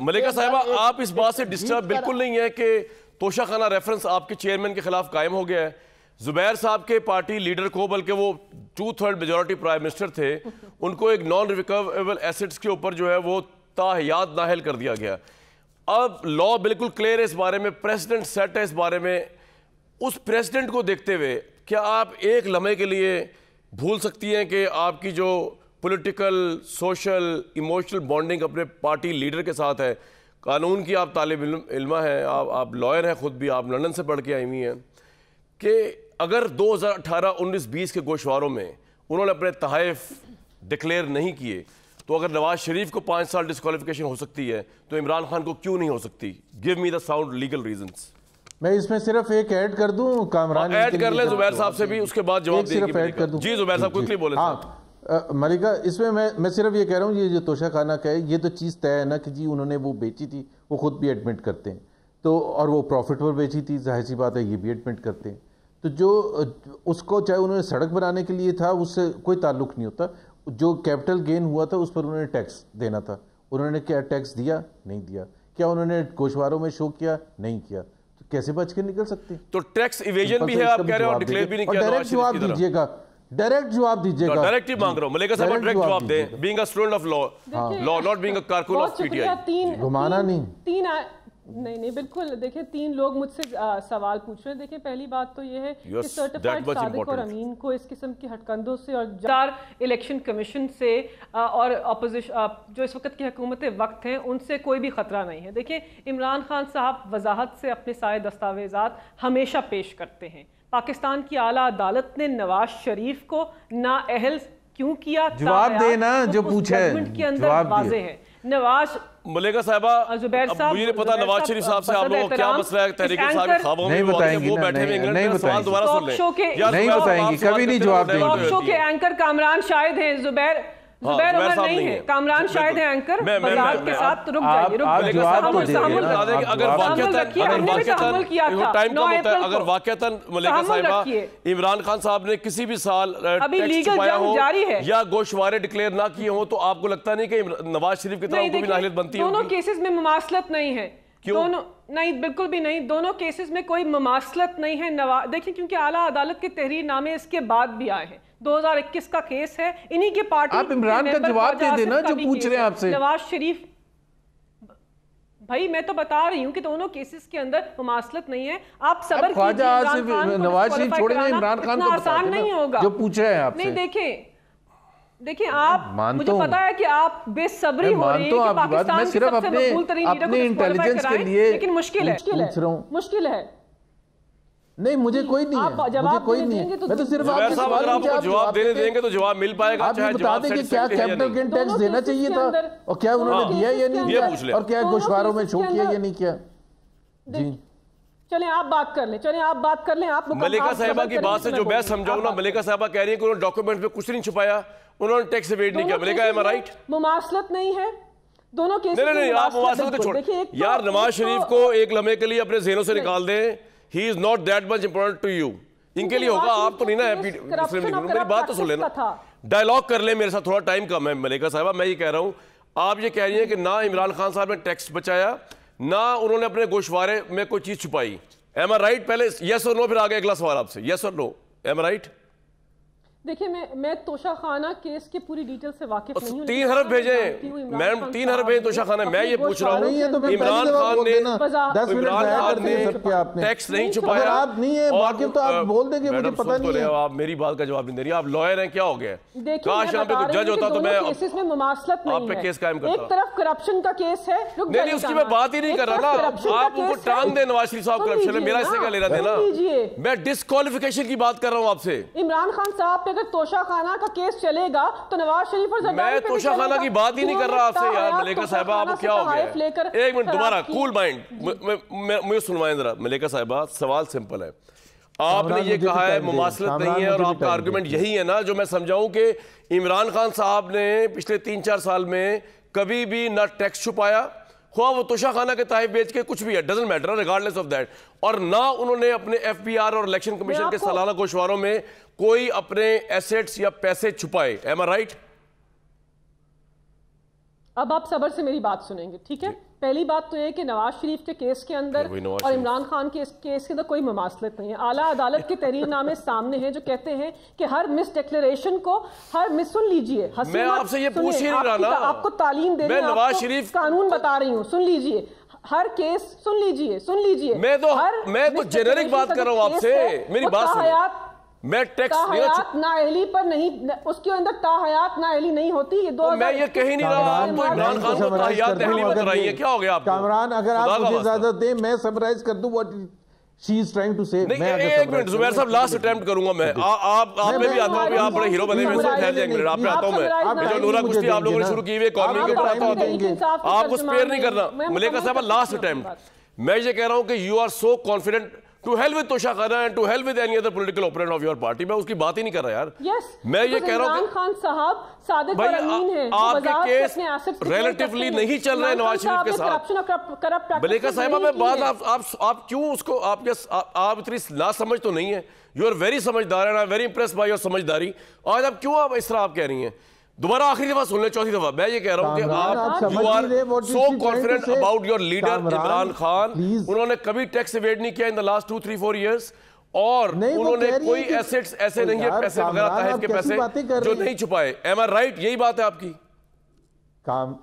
मलिका साहिबा आप इस बात से डिस्टर्ब बिल्कुल नहीं है कि तोशाखाना रेफरेंस आपके चेयरमैन के खिलाफ कायम हो गया है जुबैर साहब के पार्टी लीडर को बल्कि वो two third majority prime minister थे उनको एक नॉन रिकवरेबल एसेट्स के ऊपर जो है वो ताहयात नाहल कर दिया गया अब लॉ बिल्कुल क्लियर है इस बारे में प्रेसिडेंट सेट है इस बारे में उस प्रेसिडेंट को देखते हुए क्या आप एक लम्हे के लिए भूल सकती हैं कि आपकी जो पॉलिटिकल सोशल इमोशनल बॉन्डिंग अपने पार्टी लीडर के साथ है कानून की आप तालब इल्मा हैं आप आप लॉयर हैं ख़ुद भी आप लंदन से पढ़ के आई हुई हैं कि अगर 2018 19 20 के गोशवारों में उन्होंने अपने तहफ़ डिक्लेयर नहीं किए तो अगर नवाज शरीफ को पाँच साल डिसकॉलीफिकेशन हो सकती है तो इमरान खान को क्यों नहीं हो सकती give me the sound legal reasons मैं इसमें सिर्फ एक ऐड कर दूं कामरान ऐड हाँ, कर ले जुबैर साहब से भी उसके बाद जवाब सिर्फ ऐड कर दूं जी जुबैर साहब क्विकली बोले हाँ मलिका इसमें मैं मैं सिर्फ ये कह रहा हूँ ये जो तोशा खाना का है ये तो चीज़ तय है ना कि जी उन्होंने वो बेची थी वो खुद भी एडमिट करते हैं तो और वो प्रॉफिट पर बेची थी जाहिर सी बात है ये भी एडमिट करते हैं तो जो उसको चाहे उन्होंने सड़क बनाने के लिए था उससे कोई ताल्लुक नहीं होता जो कैपिटल गेन हुआ था उस पर उन्होंने टैक्स देना था उन्होंने क्या टैक्स दिया नहीं दिया क्या उन्होंने गोशवारों में शो किया नहीं किया तो कैसे बच के निकल सकते तो टैक्स इवेजन भी है आप कह रहे हो डिक्लेयर भी नहीं किया डायरेक्ट जवाब दीजिएगा डायरेक्ट जवाब दीजिएगा डायरेक्ट ही मांग रहा हूँ मलेका साहब डायरेक्ट जवाब दें being a student of law law not being a कारकुन ऑफ पीटीआई तीन घुमाना नहीं तीन नहीं नहीं बिल्कुल देखिए तीन लोग मुझसे सवाल पूछ रहे हैं देखिए पहली बात तो ये है yes, कि सर्टिफाइड सादिक और अमीन को इस किस्म की हटकंदों से और चार इलेक्शन कमीशन से और अपोजिशन जो इस वक्त की हकूमत वक्त हैं उनसे कोई भी ख़तरा नहीं है देखिए इमरान खान साहब वजाहत से अपने सारे दस्तावेजात हमेशा पेश करते हैं पाकिस्तान की आला अदालत ने नवाज शरीफ को नाअहल क्यों किया जवाब देना तो जो पूछे के अंदर वाजे है नवाज मलेगा साहबा जुबैर साहब मुझे नहीं पता नवाज शरीफ साहब से आप लोगों को क्या मसला है तहरीक साहब के खाबों में वो बैठे हुए इंग्लैंड का सवाल दोबारा सुन ले नहीं बताएंगे कभी नहीं जवाब देंगे शो के एंकर कामरान शायद हैं जुबैर हाँ, जुबैर नहीं है कामरान शायद तो- अगर तो तो इमरान खान साहब ने किसी भी साल जारी है या गोशवारे डिक्लेयर ना किए हो तो आपको लगता नहीं की नवाज शरीफ की तरफ भी बनती है दोनों में मुमासलत नहीं है क्यों दोनों नहीं बिल्कुल भी नहीं दोनों केसेस में कोई ममासलत नहीं है नवा देखिए क्योंकि आला अदालत के तहरीर नामे इसके बाद भी आए हैं 2021 का केस है इन्हीं के पार्टी आप इमरान का जवाब दे देना जो पूछ रहे हैं आपसे नवाज शरीफ भाई मैं तो बता रही हूँ कि दोनों केसेस के अंदर मुमासलत नहीं है आप सबर नवाज शरीफ छोड़े इमरान खान आसान नहीं होगा जो पूछ रहे हैं आप नहीं देखें देखिए आप मुझे तो पता है कि आप बेसब्री हो रही तो हैं कि पाकिस्तान सिर्फ अपने अपने इंटेलिजेंस के लिए लेकिन मुश्किल है मुश्किल है नहीं मुझे कोई नहीं आप है मुझे कोई नहीं है तो मैं तो सिर्फ आपके सवाल आपको जवाब जवाब देने देंगे तो मिल पाएगा आप चाहे बता दें कि क्या कैपिटल गेन टैक्स देना चाहिए था और क्या उन्होंने दिया या नहीं दिया और क्या गोशवारों में छूट किया या नहीं किया जी चले आप बात कर ले चले आप बात कर ले आप मलिका साहबा की बात से जो मैं समझाऊं ना मलिका साहबा कह रही है कि उन्होंने डॉक्यूमेंट में कुछ नहीं छुपाया उन्होंने टैक्स एवेड नहीं किया मिलेगा एम राइट मुमासलत नहीं है दोनों केस नहीं नहीं आप मुमासलत को छोड़ यार तो- नवाज शरीफ तो- को एक लम्हे के लिए अपने जहनों से निकाल दें he is not that much important to you इनके लिए होगा आप तो नहीं ना मुस्लिम लीग मेरी बात तो सुन लेना डायलॉग कर ले मेरे साथ थोड़ा टाइम कम है मलिका साहबा मैं ये कह रहा हूँ आप ये कह रही हैं कि ना इमरान खान साहब ने टैक्स बचाया ना उन्होंने अपने गोशवारे में कोई चीज़ छुपाई एम आर राइट पहले यस और नो फिर आगे अगला सवाल आपसे यस और नो एम आर राइट देखिए मैं मैं तोशा खाना केस के पूरी डिटेल से वाकिफ नहीं हूं तीन हरफ भेजे मैम तीन हरफ भेजे तोशा खाना मैं ये पूछ रहा हूं तो इमरान खान ने इमरान खान ने टैक्स नहीं छुपाया आप नहीं है वाकिफ तो आप बोल देंगे मुझे पता तो नहीं है आप मेरी बात का जवाब नहीं दे रही आप लॉयर हैं क्या हो गया काश यहां पे कोई जज होता तो मैं केसेस में मुमासलत नहीं आप पे केस कायम करता एक तरफ करप्शन का केस है नहीं नहीं उसकी मैं बात ही नहीं कर रहा ना आप उनको टांग दे नवाज शरीफ साहब करप्शन में मेरा इससे क्या लेना देना मैं डिस्कालिफिकेशन की बात कर रहा हूं आपसे इमरान खान साहब अगर तोशाखाना का केस चलेगा तो नवाज शरीफ और मैं तोशाखाना की बात ही नहीं कर रहा आपसे यार मलेका साहबा आप क्या हो तो गया एक मिनट दोबारा कूल माइंड मुझे सुनवाएं जरा मलेका साहबा सवाल सिंपल है आपने ये कहा है मुमासलत नहीं है और आपका आर्ग्यूमेंट यही है ना जो मैं समझाऊं कि इमरान खान साहब ने पिछले तीन चार साल में कभी भी ना टैक्स छुपाया खुआ वो तोशा खाना के ताइफ बेच के कुछ भी है doesn't matter regardless of that और ना उन्होंने अपने एफ बी आर और इलेक्शन कमीशन के सालाना गोशवारों में कोई अपने एसेट्स या पैसे छुपाए एम आर राइट अब आप सबर से मेरी बात सुनेंगे ठीक है पहली बात तो ये कि नवाज शरीफ के केस के अंदर और इमरान खान के केस के अंदर कोई ममासलत नहीं है आला अदालत के तहरीर नामे सामने हैं जो कहते हैं कि हर मिस डिक्लेरेशन को हर मिस सुन लीजिए मैं आपसे ये पूछ ही नहीं रहा आपको तालीम दे नवाज शरीफ कानून बता रही हूँ सुन लीजिए हर केस सुन लीजिए सुन लीजिए मैं तो हर मैं तो जेनरिक बात कर रहा हूँ आपसे मेरी बात हयात मैं टैक्स नाहली पर नहीं उसके अंदर ताहयात नाहली नहीं होती ये दो तो मैं ये कह ही नहीं रहा तो इमरान खान को ताहयात नाहली मत रही है क्या हो गया आपको कामरान अगर आप मुझे इजाजत दें मैं समराइज कर दूं what she is trying to say मैं एक मिनट जुबैर साहब लास्ट अटेम्प्ट करूंगा मैं आप आप में भी आता हूं आप बड़े हीरो बने हुए ठहर जाएंगे आप पे आता हूं मैं जो नूरा कुश्ती आप लोगों ने शुरू की हुई है कॉमेडी के ऊपर आता हूं आप उस पेयर नहीं करना मलेका साहब लास्ट अटेम्प्ट मैं ये कह रहा हूं कि you are so confident to help with तुषा खाना and to help with any other political opponent of your party मैं उसकी बात ही नहीं कर रहा यार yes, मैं ये कह रहा हूँ खान साहब सादिक और अमीन हैं आपके केस रिलेटिवली नहीं चल रहे नवाज शरीफ के साथ बलेका साहब मैं बात आप आप क्यों उसको आपके आप इतनी लासमझ तो नहीं है यू आर वेरी समझदार and I am very impress by your समझदारी आज आप क्यों आप इस तरह आप कह रही हैं दोबारा आखिरी दफा सुन ले चौथी दफा मैं ये कह रहा हूँ कि आप you are so confident about your leader Imran Khan उन्होंने कभी टैक्स एवेड नहीं किया in the last two three four years और उन्होंने कोई एसेट्स ऐसे नहीं है पैसे वगैरह के पैसे जो नहीं छुपाए एम आर राइट यही बात है आपकी काम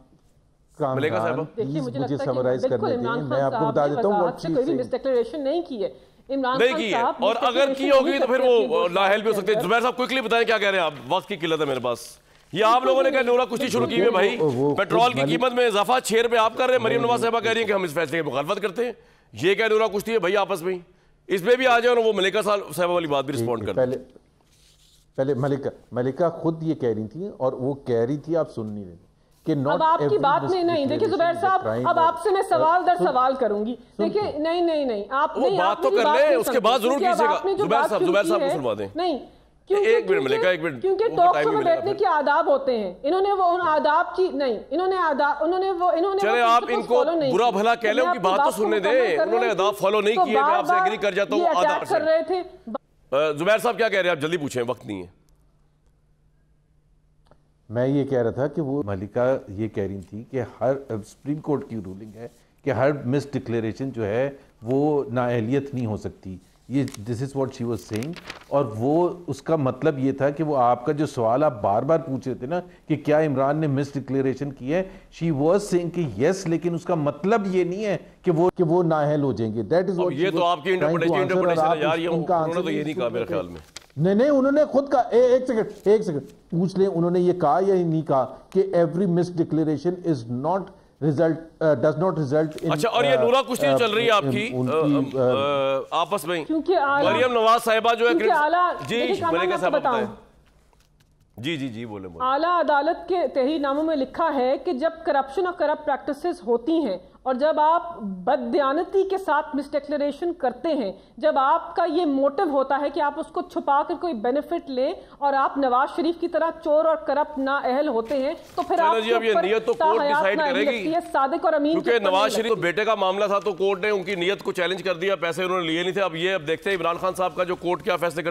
मिलेगा साहब देखिए मुझे समराइज करने दीजिए मैं आपको बता देता हूँ कोई भी डिक्लेरेशन नहीं की है इमरान खान साहब और अगर की होगी तो फिर वो लाहेल भी हो सकते हैं जुबैर साहब क्विकली बताएं क्या कह रहे हैं आप वक्त की किल्लत है मेरे पास ये आप लोगों ने क्या नूरा कुश्ती शुरू की है भाई पेट्रोल की कीमत में इजाफा छह रुपए आप कर रहे हैं मरीम नवाज साहबा कह रही है कि हम इस फैसले की मुखालफत करते हैं ये क्या नूरा कुश्ती है भाई आपस में इसमें भी आ जाए और वो मलिका साहबा वाली बात भी रिस्पॉन्ड कर पहले पहले मलिका मलिका खुद ये कह रही थी और वो कह रही थी आप सुन नहीं रहे अब आपकी बात नहीं नहीं देखिए जुबैर साहब अब आपसे मैं सवाल दर सवाल करूंगी देखिए नहीं नहीं नहीं आप नहीं बात तो कर ले उसके बाद जरूर कीजिएगा जुबैर साहब जुबैर साहब को सुनवा दें नहीं एक मिनट मिलेगा एक मिनट क्योंकि टॉक में बैठने के आदाब होते हैं इन्होंने वो उन आदाब की नहीं इन्होंने आदाब उन्होंने वो इन्होंने चले आप इनको बुरा भला कह लो की बात तो सुनने दे उन्होंने आदाब फॉलो नहीं किए मैं आपसे एग्री कर जाता हूँ आदाब कर रहे थे जुबैर साहब क्या कह रहे हैं आप जल्दी पूछें वक्त नहीं है मैं ये कह रहा था कि वो मलिका ये कह रही थी कि हर सुप्रीम कोर्ट की रूलिंग है कि हर मिस डिक्लेरेशन जो है वो नाअहलियत नहीं हो सकती ये this is what she was saying और वो उसका मतलब ये था कि वो आपका जो सवाल आप बार बार पूछ रहे थे ना कि क्या इमरान ने मिस डिक्लेरेशन की है शी वॉज सेंग कि यस लेकिन उसका मतलब ये नहीं है कि वो कि वो नाहल हो जाएंगे दैट इज ये तो आपकी इंटरप्रिटेशन है यार ये उन्होंने तो ये नहीं कहा मेरे ख्याल में नहीं नहीं उन्होंने खुद कहा ए, एक सेकंड एक सेकंड पूछ ले उन्होंने ये कहा या नहीं कहा कि every misdeclaration is not result does not result अच्छा और ये uh, नूरा कुश्ती नहीं uh, चल रही है आपकी uh, um, आपस में मरियम नवाज साहिबा जो है जी मलिका साहब जी जी जी बोले, बोले आला अदालत के नामों में लिखा है कि जब करप्शन और करप्ट प्रैक्टिसेस होती हैं और जब आप बदयानती के साथ मिसडिक्लेरेशन करते हैं जब आपका ये मोटिव होता है कि आप उसको छुपा कर कोई बेनिफिट लें और आप नवाज शरीफ की तरह चोर और करप्ट ना अहल होते हैं तो फिर आप ये तो कोर्ट डिसाइड करेगी सादिक और अमीन नवाज शरीफ तो बेटे का मामला था तो कोर्ट ने उनकी नीयत को चैलेंज कर दिया पैसे उन्होंने लिए नहीं थे अब ये अब देखते हैं इमरान खान साहब का जो कोर्ट क्या फैसले